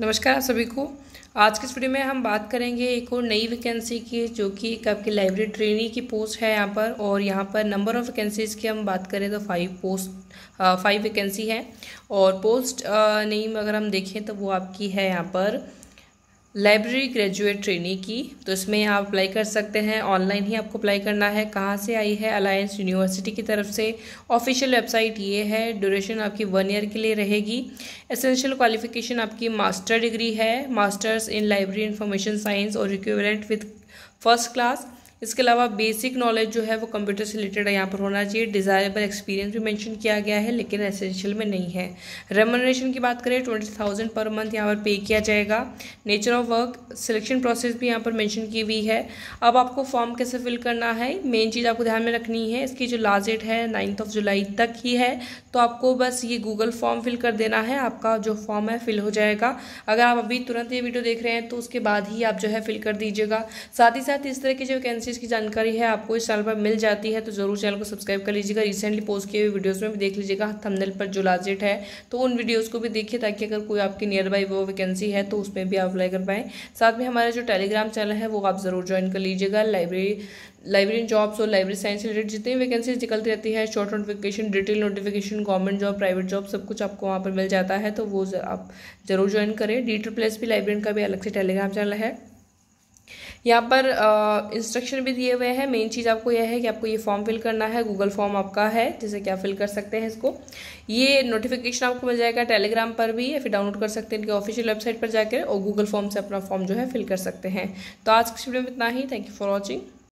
नमस्कार आप सभी को आज के इस वीडियो में हम बात करेंगे एक और नई वैकेंसी की जो कि एक आपकी लाइब्रेरी ट्रेनी की पोस्ट है यहाँ पर और यहाँ पर नंबर ऑफ़ वैकेंसीज़ की हम बात करें तो फाइव पोस्ट फाइव वैकेंसी है और पोस्ट नेम अगर हम देखें तो वो आपकी है यहाँ पर लाइब्रेरी ग्रेजुएट ट्रेनिंग की तो इसमें आप अप्लाई कर सकते हैं ऑनलाइन ही आपको अप्लाई करना है कहाँ से आई है अलायंस यूनिवर्सिटी की तरफ से ऑफिशियल वेबसाइट ये है ड्यूरेशन आपकी वन ईयर के लिए रहेगी एसेंशियल क्वालिफिकेशन आपकी मास्टर डिग्री है masters in library information science और रिक्यूरेंट विथ फर्स्ट क्लास इसके अलावा बेसिक नॉलेज जो है वो कंप्यूटर से रिलेटेड यहाँ पर होना चाहिए डिज़ायरेबल एक्सपीरियंस भी मेंशन किया गया है लेकिन एसेंशियल में नहीं है रेमोनरेशन की बात करें ट्वेंटी थाउजेंड पर मंथ यहाँ पर पे किया जाएगा nature of work selection process भी यहाँ पर मैंशन की हुई है अब आपको फॉर्म कैसे फिल करना है मेन चीज़ आपको ध्यान में रखनी है इसकी जो लास्ट डेट है नाइन्थ ऑफ जुलाई तक ही है तो आपको बस ये गूगल फॉर्म फिल कर देना है आपका जो फॉर्म है फिल हो जाएगा अगर आप अभी तुरंत ये वीडियो देख रहे हैं तो उसके बाद ही आप जो है फिल कर दीजिएगा साथ ही साथ इस तरह की जो वैकेंसी चीज़ की जानकारी है आपको इस चैनल पर मिल जाती है तो ज़रूर चैनल को सब्सक्राइब कर लीजिएगा रिसेंटली पोस्ट किए हुए वीडियोज़ में भी देख लीजिएगा थंबनेल पर जो लाजेट है तो उन वीडियोज़ को भी देखिए ताकि अगर कोई आपकी नियर बाई वो वैकेंसी है तो उसमें भी आप अप्लाई कर पाएँ साथ में हमारा जो टेलीग्राम चैनल है वो आप ज़रूर ज्वाइन कर लीजिएगा लाइब्रेरी लाइब्रेरी जॉब्स और लाइब्रेरी साइंस से रिलेटेड जितनी वैकेंसीज निकलती रहती है short notification detail notification government job private job सब कुछ आपको वहाँ पर मिल जाता है तो वो आप ज़रूर ज्वाइन करें डी ट्रिपल एस भी लाइब्रेरी का भी अलग से टेलीग्राम चैनल है यहाँ पर इंस्ट्रक्शन भी दिए हुए हैं मेन चीज़ आपको यह है कि आपको ये फॉर्म फिल करना है गूगल फॉर्म आपका है जिसे क्या फिल कर सकते हैं इसको ये नोटिफिकेशन आपको मिल जाएगा टेलीग्राम पर भी या फिर डाउनलोड कर सकते हैं इनके ऑफिशियल वेबसाइट पर जाकर और गूगल फॉर्म से अपना फॉर्म जो है फिल कर सकते हैं तो आज के वीडियो में इतना ही थैंक यू फॉर वॉचिंग